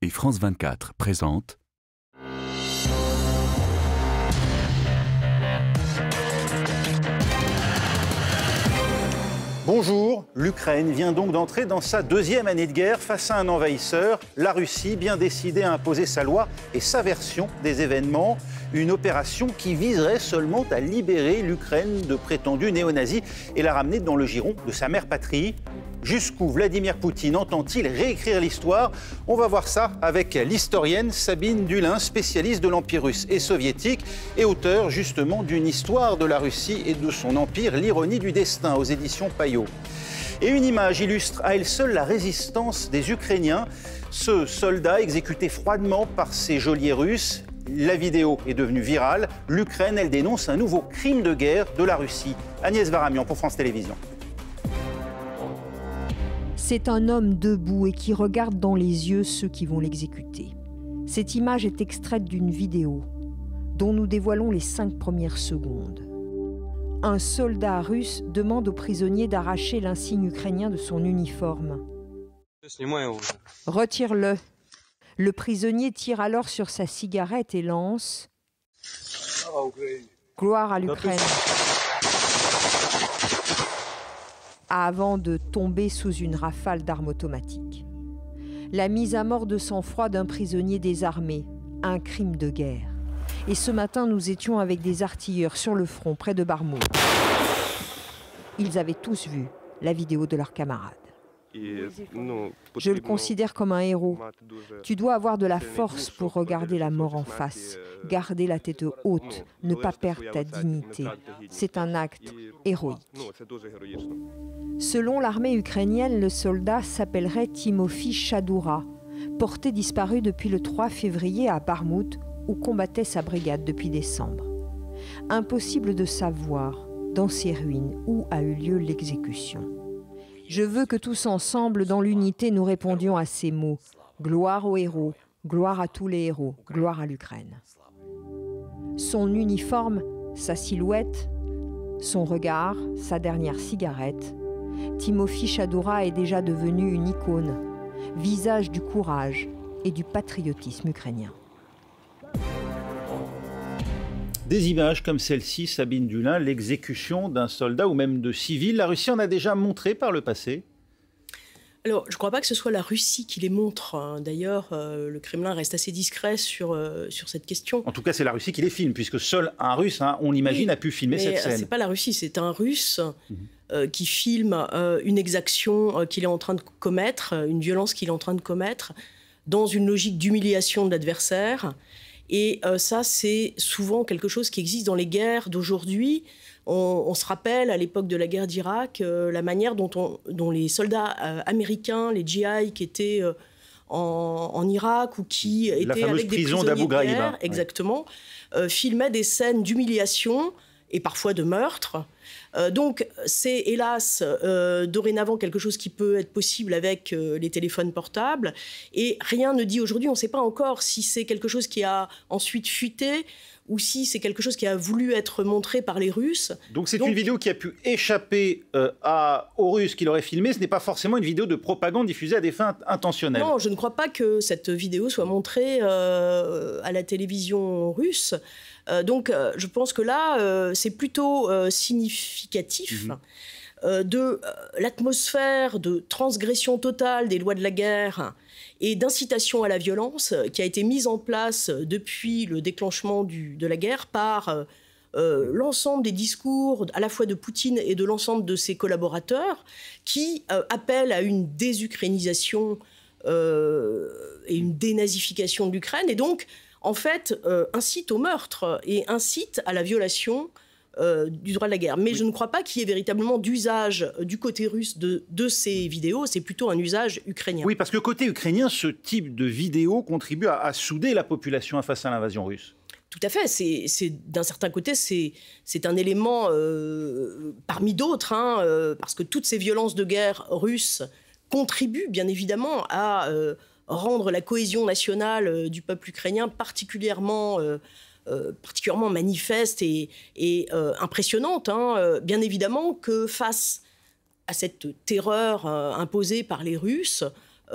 et France 24 présente Bonjour, l'Ukraine vient donc d'entrer dans sa deuxième année de guerre face à un envahisseur, la Russie, bien décidée à imposer sa loi et sa version des événements une opération qui viserait seulement à libérer l'Ukraine de prétendus néo-nazis et la ramener dans le giron de sa mère patrie. Jusqu'où Vladimir Poutine entend-il réécrire l'histoire On va voir ça avec l'historienne Sabine Dulin, spécialiste de l'Empire russe et soviétique et auteur justement d'une histoire de la Russie et de son empire, l'ironie du destin aux éditions Payot. Et une image illustre à elle seule la résistance des Ukrainiens. Ce soldat exécuté froidement par ses geôliers russes, la vidéo est devenue virale. L'Ukraine, elle dénonce un nouveau crime de guerre de la Russie. Agnès Varamian pour France Télévisions. C'est un homme debout et qui regarde dans les yeux ceux qui vont l'exécuter. Cette image est extraite d'une vidéo dont nous dévoilons les cinq premières secondes. Un soldat russe demande aux prisonniers d'arracher l'insigne ukrainien de son uniforme. Retire-le, le prisonnier tire alors sur sa cigarette et lance Gloire à l'Ukraine avant de tomber sous une rafale d'armes automatiques. La mise à mort de sang-froid d'un prisonnier désarmé, un crime de guerre. Et ce matin, nous étions avec des artilleurs sur le front près de Barmour. Ils avaient tous vu la vidéo de leurs camarades. Euh, je le considère comme un héros. Tu dois avoir de la force pour regarder la mort en face, euh, garder la tête haute, ne pas perdre ta dignité. C'est un acte héroïque. Selon l'armée ukrainienne, le soldat s'appellerait Timofi Chadoura, porté disparu depuis le 3 février à Barmout, où combattait sa brigade depuis décembre. Impossible de savoir dans ces ruines où a eu lieu l'exécution. Je veux que tous ensemble, dans l'unité, nous répondions à ces mots. Gloire aux héros, gloire à tous les héros, gloire à l'Ukraine. Son uniforme, sa silhouette, son regard, sa dernière cigarette, Timofi Chadoura est déjà devenu une icône, visage du courage et du patriotisme ukrainien. Des images comme celle-ci, Sabine Dulin, l'exécution d'un soldat ou même de civils. La Russie en a déjà montré par le passé alors, je ne crois pas que ce soit la Russie qui les montre. Hein. D'ailleurs, euh, le Kremlin reste assez discret sur, euh, sur cette question. En tout cas, c'est la Russie qui les filme, puisque seul un Russe, hein, on l'imagine, a pu filmer cette euh, scène. Ce n'est pas la Russie, c'est un Russe mhm. qui filme une exaction qu'il est en train de commettre, une violence qu'il est en train de commettre, dans une logique d'humiliation de l'adversaire et euh, ça, c'est souvent quelque chose qui existe dans les guerres d'aujourd'hui. On, se rappelle à l'époque de la guerre d'Irak euh, la manière dont, les soldats euh, américains, les GI qui étaient en, Irak ou qui étaient avec des prison d'Abu Ghraib, hein, exactement, filmaient des scènes d'humiliation et parfois de meurtres. Euh, donc c'est hélas euh, dorénavant quelque chose qui peut être possible avec euh, les téléphones portables et rien ne dit aujourd'hui, on ne sait pas encore si c'est quelque chose qui a ensuite fuité ou si c'est quelque chose qui a voulu être montré par les Russes. Donc c'est une vidéo qui a pu échapper à, aux Russes qui l'auraient filmée, ce n'est pas forcément une vidéo de propagande diffusée à des fins intentionnelles. Non, je ne crois pas que cette vidéo soit montrée à la télévision russe. Euh, donc euh, je pense que là, euh, c'est plutôt significatif. Mhm. de l'atmosphère de transgression totale des lois de la guerre et d'incitation à la violence qui a été mise en place depuis le déclenchement de la guerre par l'ensemble des discours à la fois de Poutine et de l'ensemble de ses collaborateurs qui appellent à une désukrainisation et une dénazification de l'Ukraine. Et donc, en fait, euh, incite au meurtre et incite à la violation euh, du droit de la guerre. Mais je ne crois pas qu'il y ait véritablement d'usage euh, du côté russe de, ces vidéos, c'est plutôt un usage ukrainien. Oui, parce que côté ukrainien, ce type de vidéo contribue à, souder la population face à l'invasion russe. Tout à fait, c'est d'un certain côté, c'est un élément parmi d'autres, hein, parce que toutes ces violences de guerre russes contribuent bien évidemment à rendre la cohésion nationale euh, du peuple ukrainien particulièrement... Euh, euh, particulièrement manifeste et, impressionnante. Hein. bien évidemment que face à cette terreur imposée par les Russes,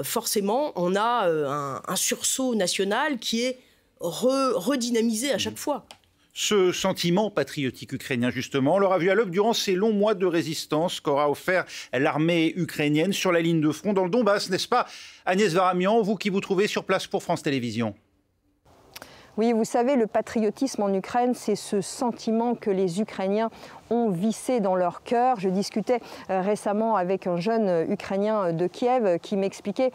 forcément, on a un, sursaut national qui est redynamisé à chaque mmh. fois ce sentiment patriotique ukrainien, justement. l'aura vu à l'œuvre durant ces longs mois de résistance qu'aura offert l'armée ukrainienne sur la ligne de front dans le Donbass, n'est-ce pas Agnès Varamian, vous qui vous trouvez sur place pour France Télévisions. Oui, vous savez, le patriotisme en Ukraine, c'est ce sentiment que les Ukrainiens ont vissé dans leur cœur. Je discutais euh, récemment avec un jeune euh, Ukrainien euh, de Kiev qui m'expliquait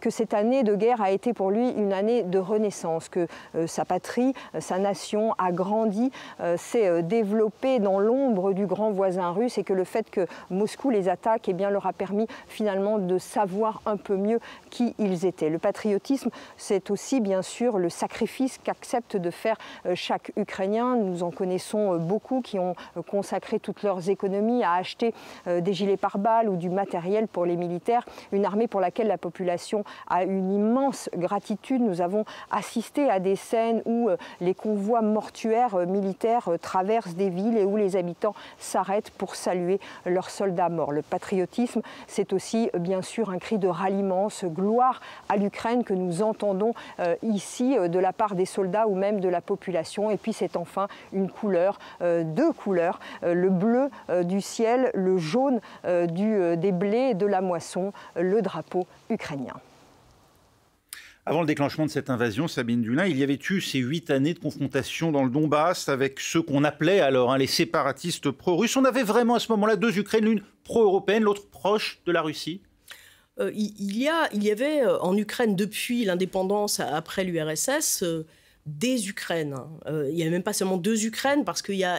que cette année de guerre a été pour lui une année de renaissance, que sa patrie, sa nation a grandi, s'est développée dans l'ombre du grand voisin russe et que le fait que Moscou les attaque et eh bien, leur a permis finalement de savoir un peu mieux qui ils étaient. Le patriotisme, c'est aussi bien sûr le sacrifice qu'accepte de faire chaque Ukrainien. Nous en connaissons beaucoup qui ont consacré consacré toutes leurs économies à acheter euh, des gilets pare-balles ou du matériel pour les militaires, une armée pour laquelle la population a une immense gratitude. Nous avons assisté à des scènes où euh, les convois mortuaires euh, militaires traversent des villes et où les habitants s'arrêtent pour saluer leurs soldats morts. Le patriotisme, c'est aussi bien sûr un cri de ralliement, ce gloire à l'Ukraine que nous entendons ici de la part des soldats ou même de la population. Et puis c'est enfin une couleur, deux couleurs euh, le bleu euh, du ciel, le jaune euh, du, des blés de la moisson, le drapeau ukrainien. Avant le déclenchement de cette invasion, Sabine Dulin, il y avait eu ces huit années de confrontation dans le Donbass avec ceux qu'on appelait alors hein, les séparatistes pro-russes. On avait vraiment à ce moment-là deux Ukraines, l'une pro-européenne, l'autre proche de la Russie il, y a, il y avait en Ukraine depuis l'indépendance après l'URSS des Ukraines. Hein. Euh, il n'y a même pas seulement deux Ukraines, parce que y a,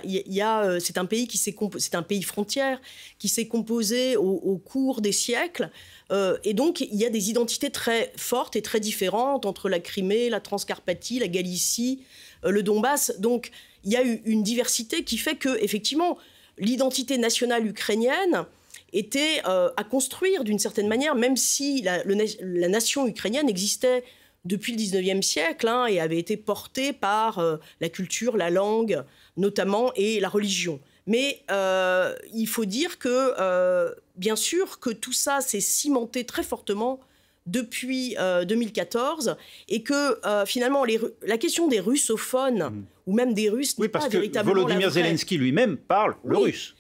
euh, c'est un pays qui s'est un pays frontière qui s'est composé au, cours des siècles, euh, et donc il y a des identités très fortes et très différentes entre la Crimée, la Transcarpathie, la Galicie, le Donbass. Donc il y a eu une diversité qui fait que effectivement l'identité nationale ukrainienne était à construire d'une certaine manière, même si la nation ukrainienne existait depuis le 19e siècle hein, et avait été porté par euh, la culture, la langue notamment et la religion. Mais euh, il faut dire que, euh, bien sûr, que tout ça s'est cimenté très fortement depuis 2014 et que finalement les, la question des russophones mmh. ou même des Russes n'est oui, parce que Volodymyr Zelensky lui-même parle le russe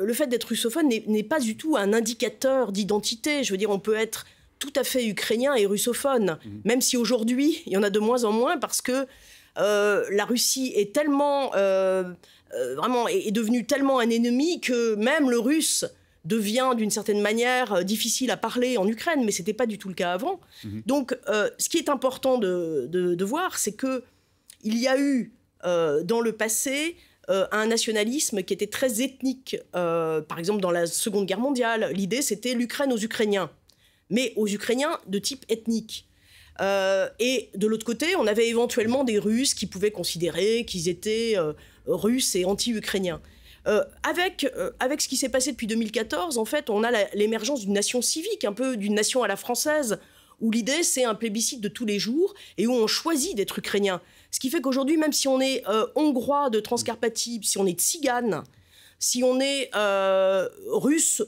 le fait d'être russophone n'est pas du tout un indicateur d'identité. Je veux dire, on peut être tout à fait ukrainien et russophone, mhm. même si aujourd'hui, il y en a de moins en moins parce que euh, la Russie est tellement, euh, euh, vraiment, est, devenue tellement un ennemi que même le russe devient d'une certaine manière difficile à parler en Ukraine, mais ce n'était pas du tout le cas avant. Mhm. Donc, ce qui est important de, voir, c'est que il y a eu dans le passé un nationalisme qui était très ethnique. par exemple, dans la Seconde Guerre mondiale, l'idée c'était l'Ukraine aux Ukrainiens mais aux Ukrainiens de type ethnique. Euh, et de l'autre côté, on avait éventuellement des Russes qui pouvaient considérer qu'ils étaient euh, russes et anti-ukrainiens. Euh, avec, avec ce qui s'est passé depuis 2014, en fait, on a l'émergence d'une nation civique, un peu d'une nation à la française, où l'idée c'est un plébiscite de tous les jours et où on choisit d'être ukrainien. Ce qui fait qu'aujourd'hui, même si on est hongrois de Transcarpathie, si on est Cigane, si on est russe,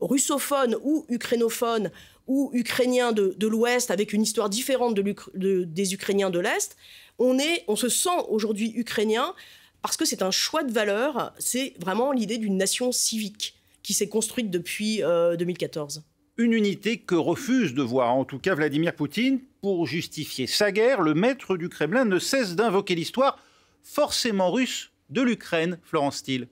russophone ou ukrainophone, ou ukrainiens de, l'Ouest avec une histoire différente des Ukrainiens de l'Est. On, on se sent aujourd'hui ukrainien parce que c'est un choix de valeur, c'est vraiment l'idée d'une nation civique qui s'est construite depuis 2014. Euh, une unité que refuse de voir en tout cas Vladimir Poutine. Pour justifier sa guerre, le maître du Kremlin ne cesse d'invoquer l'histoire forcément russe de l'Ukraine, Florence Steele.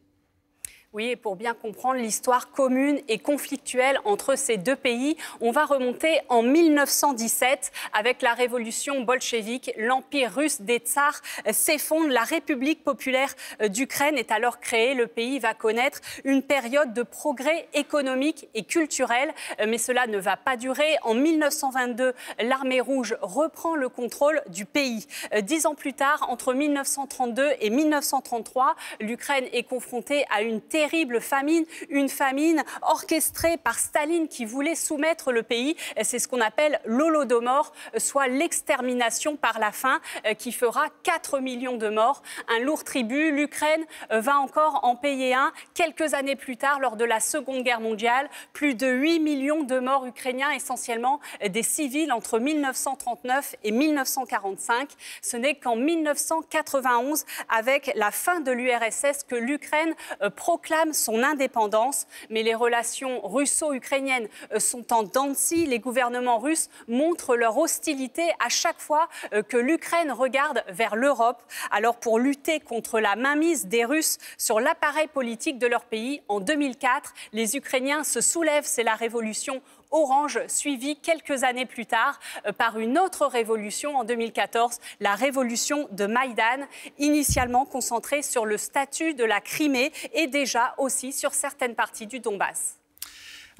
Oui, et pour bien comprendre l'histoire commune et conflictuelle entre ces deux pays, on va remonter en 1917 avec la révolution bolchevique. L'empire russe des tsars s'effondre, la République populaire euh, d'Ukraine est alors créée. Le pays va connaître une période de progrès économique et culturel, euh, mais cela ne va pas durer. En 1922, l'armée rouge reprend le contrôle du pays. Euh, dix ans plus tard, entre 1932 et 1933, l'Ukraine est confrontée à une terrible terrible famine, une famine orchestrée par Staline qui voulait soumettre le pays. C'est ce qu'on appelle l'Holodomor, soit l'extermination par la faim euh, qui fera 4 millions de morts. Un lourd tribut. L'Ukraine euh, va encore en payer un quelques années plus tard lors de la Seconde Guerre mondiale. Plus de 8 millions de morts ukrainiens, essentiellement euh, des civils entre 1939 et 1945. Ce n'est qu'en 1991, avec la fin de l'URSS, que l'Ukraine proclame proclame son indépendance, mais les relations russo-ukrainiennes euh, sont en dents de scie. Les gouvernements russes montrent leur hostilité à chaque fois euh, que l'Ukraine regarde vers l'Europe. Alors pour lutter contre la mainmise des Russes sur l'appareil politique de leur pays, en 2004, les Ukrainiens se soulèvent, c'est la révolution Orange, suivi quelques années plus tard euh, par une autre révolution en 2014, la révolution de Maïdan, initialement concentrée sur le statut de la Crimée et déjà aussi sur certaines parties du Donbass.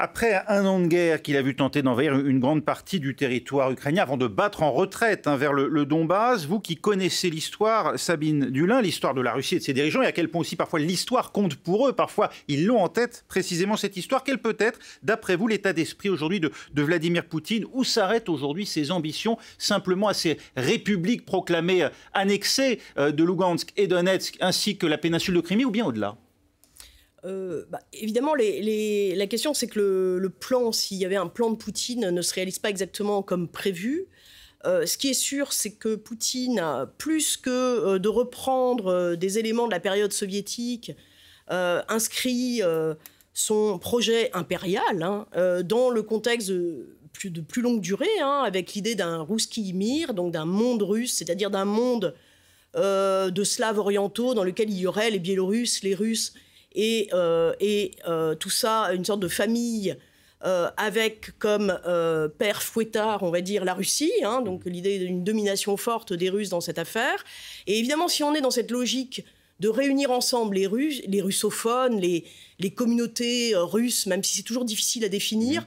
Après un an de guerre qu'il a vu tenter d'envahir une grande partie du territoire ukrainien avant de battre en retraite hein, vers le, Donbass, vous qui connaissez l'histoire, Sabine Dulin, l'histoire de la Russie et de ses dirigeants, et à quel point aussi parfois l'histoire compte pour eux, parfois ils l'ont en tête précisément cette histoire, quel peut être, d'après vous, l'état d'esprit aujourd'hui de, Vladimir Poutine Où s'arrêtent aujourd'hui ses ambitions simplement à ces républiques proclamées euh, annexées euh, de Lugansk et Donetsk ainsi que la péninsule de Crimée ou bien au-delà euh, bah, évidemment, la question, c'est que le, plan, s'il y avait un plan de Poutine, ne se réalise pas exactement comme prévu. Euh, ce qui est sûr, c'est que Poutine, plus que euh, de reprendre des éléments de la période soviétique, inscrit son projet impérial hein, dans le contexte de plus, longue durée, hein, avec l'idée d'un Ruski Mir, donc d'un monde russe, c'est-à-dire d'un monde de Slaves orientaux dans lequel il y aurait les Biélorusses, les Russes et, euh, euh, tout ça, une sorte de famille euh, avec comme père fouettard, on va dire, la Russie, hein, donc mm. l'idée d'une domination forte des Russes dans cette affaire. Et évidemment, si on est dans cette logique de réunir ensemble les Russes, les russophones, les, communautés russes, même si c'est toujours difficile à définir,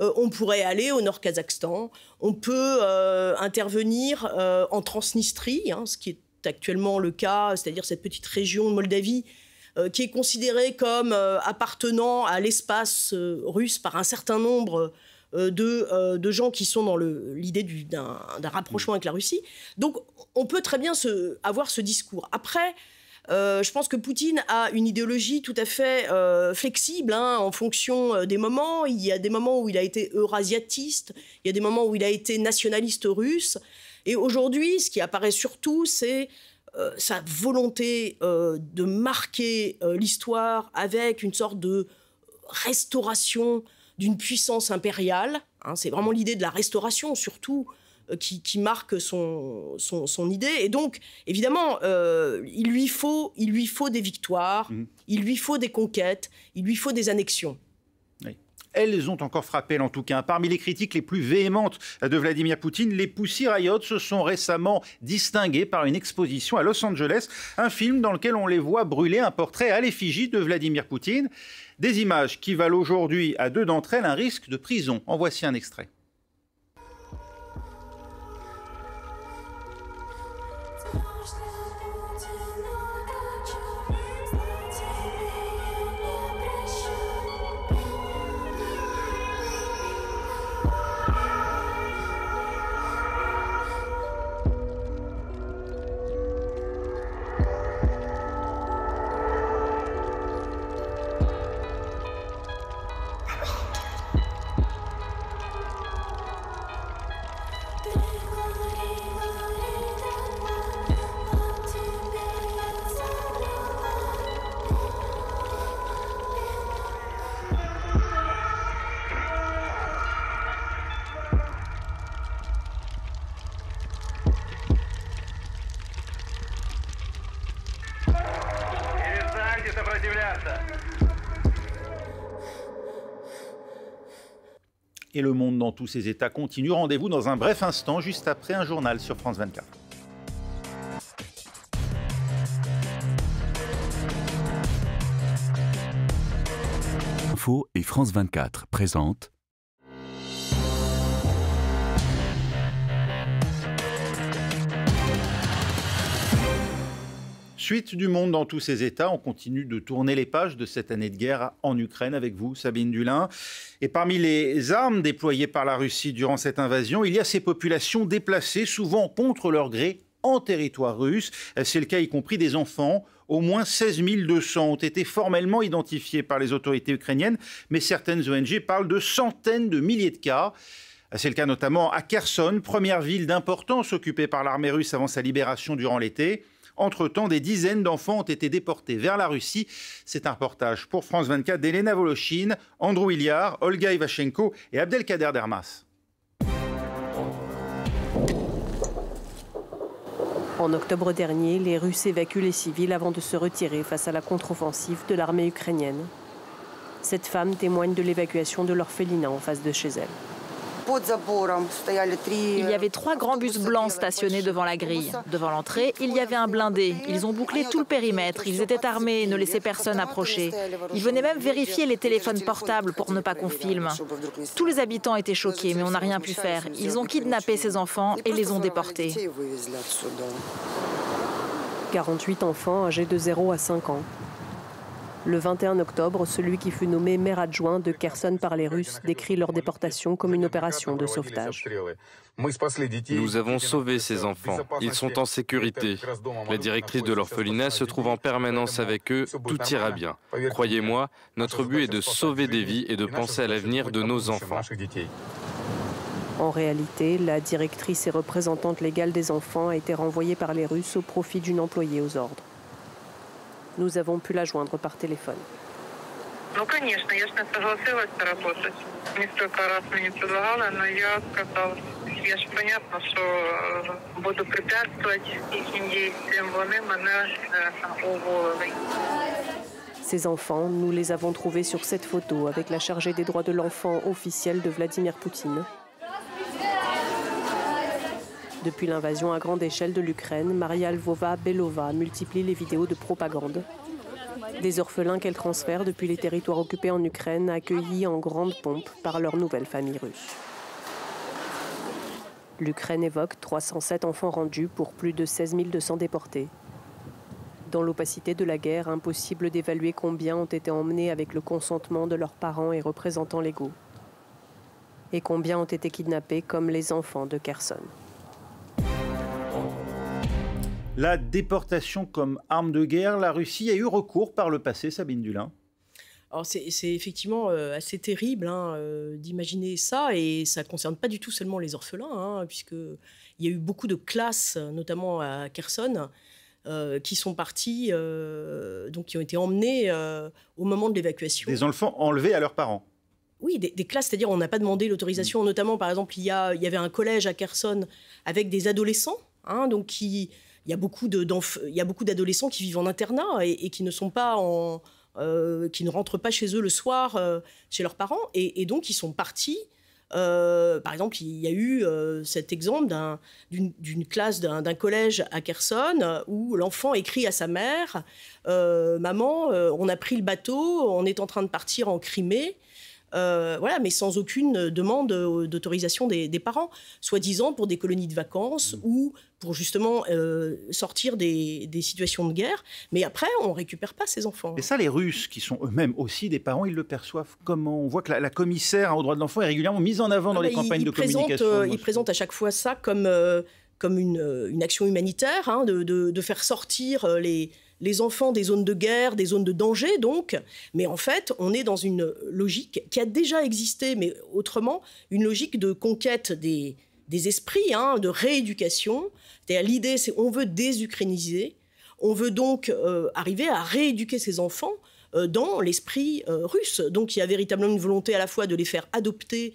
mm. on pourrait aller au Nord-Kazakhstan, on peut intervenir en Transnistrie, hein, ce qui est actuellement le cas, c'est-à-dire cette petite région de Moldavie euh, qui est considéré comme euh, appartenant à l'espace euh, russe par un certain nombre de, de, gens qui sont dans l'idée d'un rapprochement avec la Russie. Donc on peut très bien avoir ce discours. Après, je pense que Poutine a une idéologie tout à fait flexible hein, en fonction des moments. Il y a des moments où il a été eurasiatiste, il y a des moments où il a été nationaliste russe. Et aujourd'hui, ce qui apparaît surtout, c'est euh, sa volonté euh, de marquer euh, l'histoire avec une sorte de restauration d'une puissance impériale. Hein. c'est vraiment l'idée de la restauration surtout qui, marque son, son, idée. Et donc, évidemment, il, lui faut, il lui faut des victoires, mmh. il lui faut des conquêtes, il lui faut des annexions elles ont encore frappé tout cas. Parmi les critiques les plus véhémentes de Vladimir Poutine, les Pussy Riot se sont récemment distinguées par une exposition à Los Angeles, un film dans lequel on les voit brûler un portrait à l'effigie de Vladimir Poutine. Des images qui valent aujourd'hui à deux d'entre elles un risque de prison. En voici un extrait. et le monde dans tous ses états continue. Rendez-vous dans un bref instant, juste après un journal sur France 24. Info et France 24 présentent. Suite du monde dans tous ces États, on continue de tourner les pages de cette année de guerre en Ukraine avec vous, Sabine Dulin. Et parmi les armes déployées par la Russie durant cette invasion, il y a ces populations déplacées, souvent contre leur gré, en territoire russe. C'est le cas y compris des enfants. Au moins 16 200 ont été formellement identifiés par les autorités ukrainiennes, mais certaines ONG parlent de centaines de milliers de cas. C'est le cas notamment à Kherson, première ville d'importance occupée par l'armée russe avant sa libération durant l'été. Entre-temps, des dizaines d'enfants ont été déportés vers la Russie. C'est un reportage pour France 24 d'Elena Volochine, Andrew Hilliard, Olga Ivachenko et Abdelkader Dermas. En octobre dernier, les Russes évacuent les civils avant de se retirer face à la contre-offensive de l'armée ukrainienne. Cette femme témoigne de l'évacuation de l'orphelinat en face de chez elle. Il y avait trois grands bus blancs stationnés devant la grille. Devant l'entrée, il y avait un blindé. Ils ont bouclé ah, tout le périmètre. Ils étaient armés et ne laissaient personne approcher. Ils venaient même vérifier les téléphones portables pour ne pas qu'on filme. Tous les habitants étaient choqués, mais on n'a rien pu faire. Ils ont kidnappé ces enfants et les ont déportés. 48 enfants âgés de 0 à 5 ans. Le 21 octobre, celui qui fut nommé maire adjoint de Kherson par les Russes décrit leur déportation comme une opération de sauvetage. Nous avons sauvé ces enfants. Ils sont en sécurité. La directrice de l'orphelinat se trouve en permanence avec eux. Tout ira bien. Croyez-moi, notre but est de sauver des vies et de penser à l'avenir de nos enfants. En réalité, la directrice et représentante légale des enfants a été renvoyée par les Russes au profit d'une employée aux ordres. Nous avons pu la joindre par téléphone. Ces enfants, nous les avons trouvés sur cette photo avec la chargée des droits de l'enfant officielle de Vladimir Poutine. Depuis l'invasion à grande échelle de l'Ukraine, Maria Lvova Belova multiplie les vidéos de propagande. Des orphelins qu'elle transfère depuis les territoires occupés en Ukraine, accueillis en grande pompe par leur nouvelle famille russe. L'Ukraine évoque 307 enfants rendus pour plus de 16 200 déportés. Dans l'opacité de la guerre, impossible d'évaluer combien ont été emmenés avec le consentement de leurs parents et représentants légaux. Et combien ont été kidnappés comme les enfants de Kherson. La déportation comme arme de guerre, la Russie a eu recours par le passé, Sabine Dulin c'est effectivement euh, assez terrible hein, euh, d'imaginer ça, et ça ne concerne pas du tout seulement les orphelins, hein, puisqu'il y a eu beaucoup de classes, notamment à Kherson, euh, qui sont partis, donc qui ont été emmenés au moment de l'évacuation. Des enfants enlevés à leurs parents oui, des, classes, c'est-à-dire on n'a pas demandé l'autorisation. Mm. Notamment, par exemple, il y, a, il y, avait un collège à Kherson avec des adolescents, hein, donc qui, il y a beaucoup d'adolescents qui vivent en internat et, qui ne sont pas euh, qui ne rentrent pas chez eux le soir euh, chez leurs parents et, donc ils sont partis. Euh, par exemple, il y a eu cet exemple d'une classe d'un collège à Kherson où l'enfant écrit à sa mère Maman, on a pris le bateau, on est en train de partir en Crimée. Euh, voilà, mais sans aucune euh, demande euh, d'autorisation des, parents, soi-disant pour des colonies de vacances mm. ou pour justement sortir des, situations de guerre. Mais après, on ne récupère pas ces enfants. Et ça, les Russes, qui sont eux-mêmes aussi des parents, ils le perçoivent comment On voit que la, commissaire aux droits de l'enfant est régulièrement mise en avant ah dans bah, les campagnes de communication. Ils présentent à chaque fois ça comme comme euh, une, action humanitaire, hein, de, faire sortir euh, les, enfants des zones de guerre, des zones de danger, donc. Mais en fait, on est dans une logique qui a déjà existé, mais autrement, une logique de conquête des, esprits, hein, de rééducation. L'idée, c'est on veut désucréniser, on veut donc euh, arriver à rééduquer ces enfants euh, dans l'esprit euh, russe. Donc il y a véritablement une volonté à la fois de les faire adopter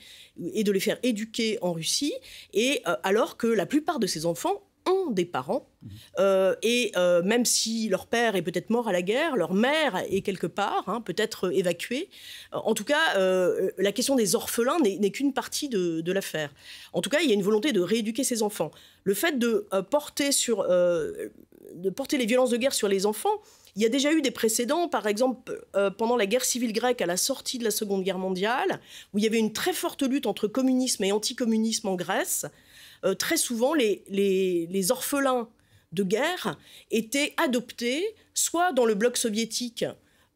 et de les faire éduquer en Russie, et euh, alors que la plupart de ces enfants ont des parents. Mmh. et même si leur père est peut-être mort à la guerre, leur mère est quelque part, hein, peut-être évacuée. En tout cas, la question des orphelins n'est qu'une partie de, de l'affaire. En tout cas, il y a une volonté de rééduquer ces enfants. Le fait de, porter, sur, de porter les violences de guerre sur les enfants, il y a déjà eu des précédents, par exemple euh, pendant la guerre civile grecque à la sortie de la Seconde Guerre mondiale, où il y avait une très forte lutte entre communisme et anticommunisme en Grèce. Euh, très souvent, les, orphelins de guerre étaient adoptés soit dans le bloc soviétique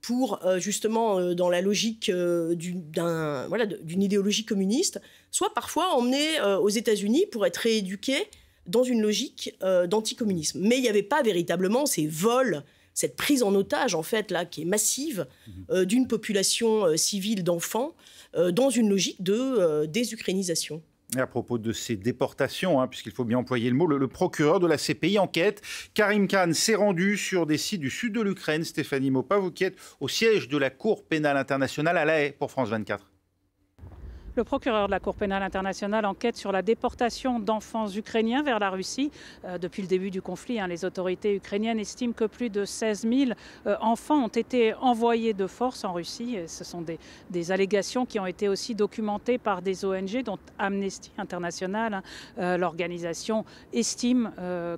pour euh, justement dans la logique d'une idéologie communiste, soit parfois emmenés aux États-Unis pour être rééduqués dans une logique d'anticommunisme. Mais il n'y avait pas véritablement ces vols cette prise en otage, en fait, là, qui est massive mhm. euh, d'une population euh, civile d'enfants euh, dans une logique de désukrénisation. Et à propos de ces déportations, hein, puisqu'il faut bien employer le mot, le, procureur de la CPI enquête, Karim Khan, s'est rendu sur des sites du sud de l'Ukraine. Stéphanie Mopavoukiet au siège de la Cour pénale internationale à La Haye pour France 24. Le procureur de la Cour pénale internationale enquête sur la déportation d'enfants ukrainiens vers la Russie. Euh, depuis le début du conflit, hein, les autorités ukrainiennes estiment que plus de 16 000 euh, enfants ont été envoyés de force en Russie. ce sont des, allégations qui ont été aussi documentées par des ONG, dont Amnesty International. Hein. Euh, l'organisation estime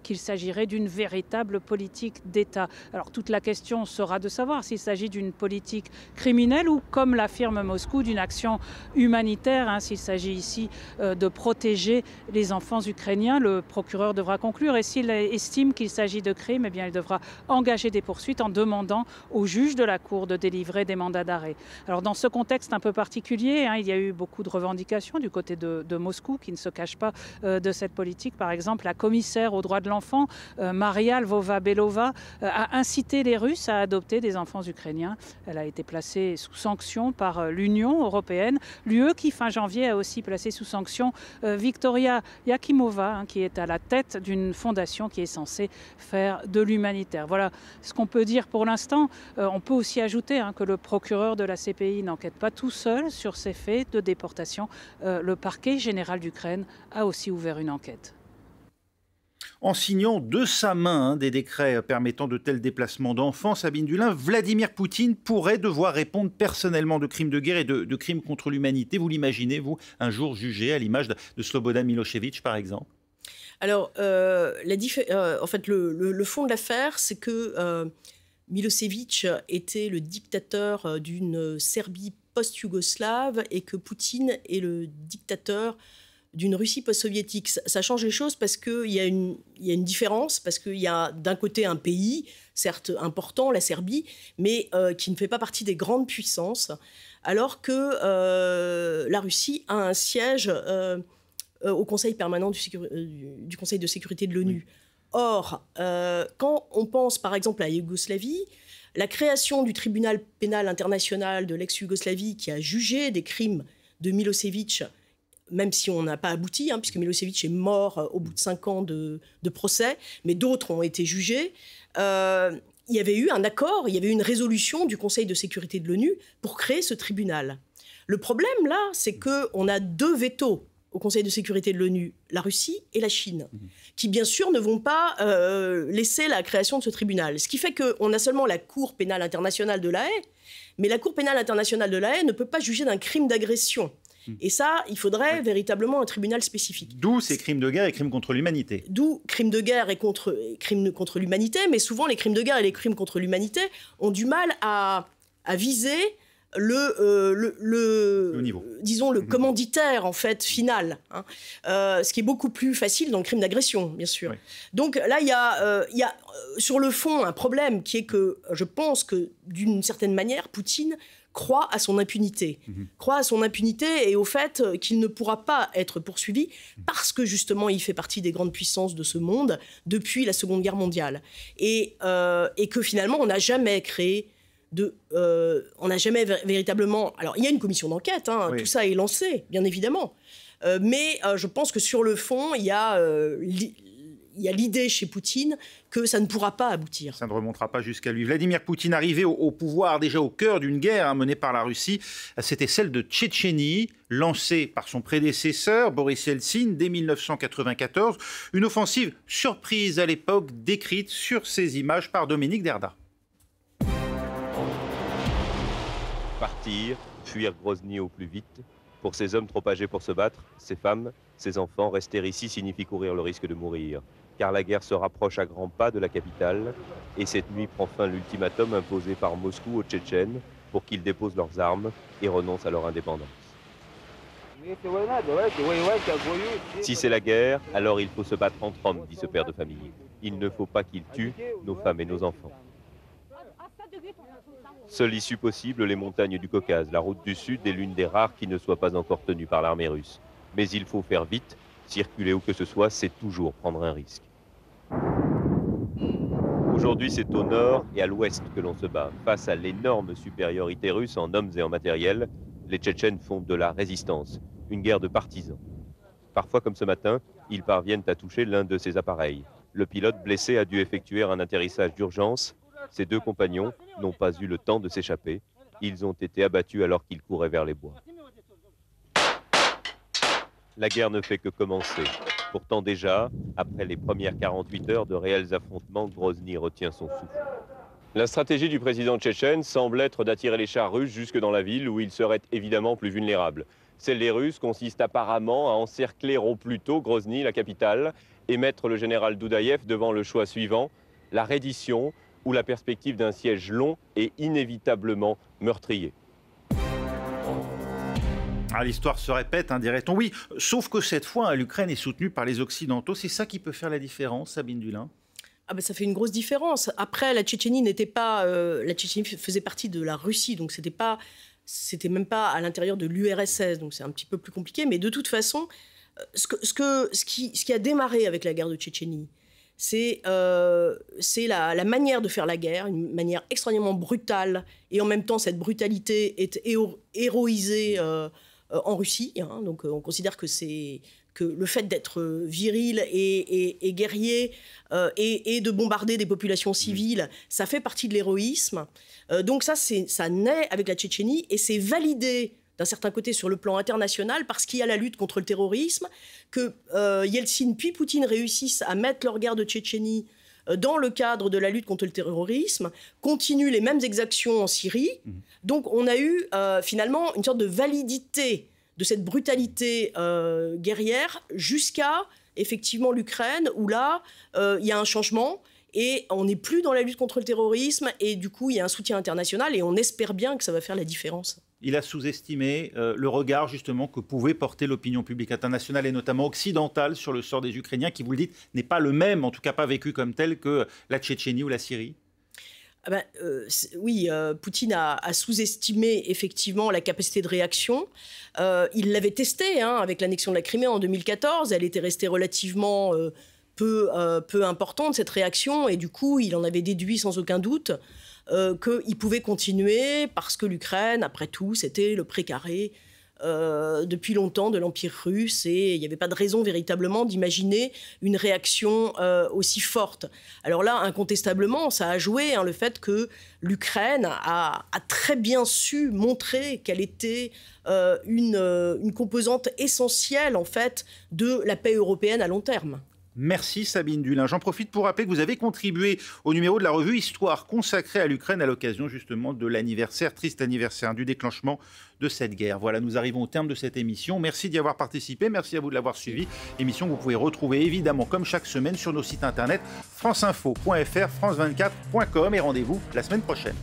qu'il s'agirait d'une véritable politique d'État. Alors toute la question sera de savoir s'il s'agit d'une politique criminelle ou, comme l'affirme Moscou, d'une action humanitaire Hein, s'il s'agit ici euh, de protéger les enfants ukrainiens. Le procureur devra conclure et s'il estime qu'il s'agit de crimes, eh bien, il devra engager des poursuites en demandant au juge de la Cour de délivrer des mandats d'arrêt. Alors dans ce contexte un peu particulier, hein, il y a eu beaucoup de revendications du côté de, Moscou qui ne se cache pas euh, de cette politique. Par exemple, la commissaire aux droits de l'enfant, euh, Maria Lvova-Belova, a incité les Russes à adopter des enfants ukrainiens. Elle a été placée sous sanction par l'Union européenne, l'UE qui fin janvier, a aussi placé sous sanction euh, Victoria Yakimova, hein, qui est à la tête d'une fondation qui est censée faire de l'humanitaire. Voilà ce qu'on peut dire pour l'instant. Euh, on peut aussi ajouter hein, que le procureur de la CPI n'enquête pas tout seul sur ces faits de déportation. Euh, le parquet général d'Ukraine a aussi ouvert une enquête en signant de sa main hein, des décrets euh, permettant de tels déplacements d'enfants, Sabine Dulin, Vladimir Poutine pourrait devoir répondre personnellement de crimes de guerre et de, crimes contre l'humanité. Vous l'imaginez, vous, un jour jugé à l'image de, Slobodan Milosevic, par exemple Alors, euh, la euh, en fait, le, fond de l'affaire, c'est que Milosevic était le dictateur d'une Serbie post-yougoslave et que Poutine est le dictateur d'une Russie post-soviétique. Ça, change les choses parce qu'il y, a une, a une différence, parce qu'il y a d'un côté un pays, certes important, la Serbie, mais euh, qui ne fait pas partie des grandes puissances, alors que euh, la Russie a un siège euh, au Conseil permanent du, Conseil de sécurité de l'ONU. Or, quand on pense par exemple à la Yougoslavie, la création du tribunal pénal international de l'ex-Yougoslavie qui a jugé des crimes de Milosevic même si on n'a pas abouti, hein, puisque Milosevic est mort euh, au bout de cinq ans de, procès, mais d'autres ont été jugés. Euh, il y avait eu un accord, il y avait eu une résolution du Conseil de sécurité de l'ONU pour créer ce tribunal. Le problème, là, c'est qu'on a deux vétos au Conseil de sécurité de l'ONU, la Russie et la Chine, mhm. qui bien sûr ne vont pas euh, laisser la création de ce tribunal. Ce qui fait qu'on a seulement la Cour pénale internationale de la Haye, mais la Cour pénale internationale de la Haye ne peut pas juger d'un crime d'agression. Hmm. Et ça, il faudrait véritablement un tribunal spécifique. D'où ces crimes de guerre et crimes contre l'humanité. D'où crimes de guerre et crimes contre l'humanité, mais souvent les crimes de guerre et les crimes contre l'humanité ont du mal à, viser le, euh, disons le hmm. commanditaire en fait final, hein. euh, ce qui est beaucoup plus facile dans le crime d'agression, bien sûr. Donc là, il y, euh, y a sur le fond un problème qui est que je pense que d'une certaine manière, Poutine croit à son impunité, mhm. croit à son impunité et au fait euh, qu'il ne pourra pas être poursuivi parce que justement il fait partie des grandes puissances de ce monde depuis la Seconde Guerre mondiale. Et, euh, et que finalement on n'a jamais créé de... Euh, on n'a jamais véritablement... Alors il y a une commission d'enquête, hein, tout ça est lancé, bien évidemment. mais je pense que sur le fond, il y a il y a l'idée chez Poutine que ça ne pourra pas aboutir. Ça ne remontera pas jusqu'à lui. Vladimir Poutine arrivé au, pouvoir déjà au cœur d'une guerre hein, menée par la Russie, c'était celle de Tchétchénie, lancée par son prédécesseur Boris Yeltsin dès 1994, une offensive surprise à l'époque décrite sur ces images par Dominique Derda. Partir, fuir Grozny au plus vite, pour ces hommes trop âgés pour se battre, ces femmes, ces enfants, rester ici signifie courir le risque de mourir car la guerre se rapproche à grands pas de la capitale, et cette nuit prend fin l'ultimatum imposé par Moscou aux Tchétchènes pour qu'ils déposent leurs armes et renoncent à leur indépendance. Si c'est la guerre, alors il faut se battre entre hommes, dit ce père de famille. Il ne faut pas qu'ils tuent nos femmes et nos enfants. Seule issue possible, les montagnes du Caucase. La route du Sud est l'une des rares qui ne soit pas encore tenue par l'armée russe. Mais il faut faire vite, circuler où que ce soit, c'est toujours prendre un risque. Aujourd'hui, c'est au nord et à l'ouest que l'on se bat. Face à l'énorme supériorité russe en hommes et en matériel, les Tchétchènes font de la résistance, une guerre de partisans. Parfois, comme ce matin, ils parviennent à toucher l'un de ces appareils. Le pilote blessé a dû effectuer un atterrissage d'urgence. Ses deux compagnons n'ont pas eu le temps de s'échapper. Ils ont été abattus alors qu'ils couraient vers les bois. La guerre ne fait que commencer. Pourtant déjà, après les premières 48 heures de réels affrontements, Grozny retient son souffle. La stratégie du président tchétchène semble être d'attirer les chars russes jusque dans la ville où ils seraient évidemment plus vulnérables. Celle des Russes consiste apparemment à encercler au plus tôt Grozny, la capitale, et mettre le général Doudaïev devant le choix suivant, la reddition ou la perspective d'un siège long et inévitablement meurtrier. Ah, l'histoire se répète, hein, dirait-on. Oui, sauf que cette fois, hein, l'Ukraine est soutenue par les Occidentaux. C'est ça qui peut faire la différence, Sabine Dulin ah ben ça fait une grosse différence. Après, la Tchétchénie n'était pas, euh, la Tchétchénie faisait partie de la Russie, donc c'était pas, c'était même pas à l'intérieur de l'URSS, donc c'est un petit peu plus compliqué. Mais de toute façon, euh, ce ce, qui, ce qui a démarré avec la guerre de Tchétchénie, c'est euh, la, manière de faire la guerre, une manière extrêmement brutale, et en même temps cette brutalité est héroïsée. Euh, euh, en Russie. Hein. donc euh, on considère que c'est que le fait d'être euh, viril et, guerrier et, de bombarder des populations civiles, ça fait partie de l'héroïsme. donc ça, ça naît avec la Tchétchénie et c'est validé d'un certain côté sur le plan international parce qu'il y a la lutte contre le terrorisme, que Yeltsin puis Poutine réussissent à mettre leur guerre de Tchétchénie euh, dans le cadre de la lutte contre le terrorisme, continuent les mêmes exactions en Syrie. Mhm. Donc on a eu euh, finalement une sorte de validité de cette brutalité euh, guerrière jusqu'à effectivement l'Ukraine, où là, il y a un changement et on n'est plus dans la lutte contre le terrorisme et du coup il y a un soutien international et on espère bien que ça va faire la différence il a sous-estimé euh, le regard justement que pouvait porter l'opinion publique internationale et notamment occidentale sur le sort des Ukrainiens, qui, vous le dites, n'est pas le même, en tout cas pas vécu comme tel que la Tchétchénie ou la Syrie ah ben, euh, oui, euh, Poutine a, sous-estimé effectivement la capacité de réaction. il l'avait testée hein, avec l'annexion de la Crimée en 2014. Elle était restée relativement peu, peu importante, cette réaction, et du coup, il en avait déduit sans aucun doute euh, qu'il pouvait continuer parce que l'Ukraine, après tout, c'était le précaré euh, depuis longtemps de l'Empire russe et il n'y avait pas de raison véritablement d'imaginer une réaction euh, aussi forte. Alors là, incontestablement, ça a joué hein, le fait que l'Ukraine a, très bien su montrer qu'elle était une, une composante essentielle en fait de la paix européenne à long terme. Merci Sabine Dulin. J'en profite pour rappeler que vous avez contribué au numéro de la revue Histoire consacrée à l'Ukraine à l'occasion justement de l'anniversaire, triste anniversaire du déclenchement de cette guerre. Voilà, nous arrivons au terme de cette émission. Merci d'y avoir participé, merci à vous de l'avoir suivi. Émission que vous pouvez retrouver évidemment comme chaque semaine sur nos sites internet franceinfo.fr, france24.com et rendez-vous la semaine prochaine.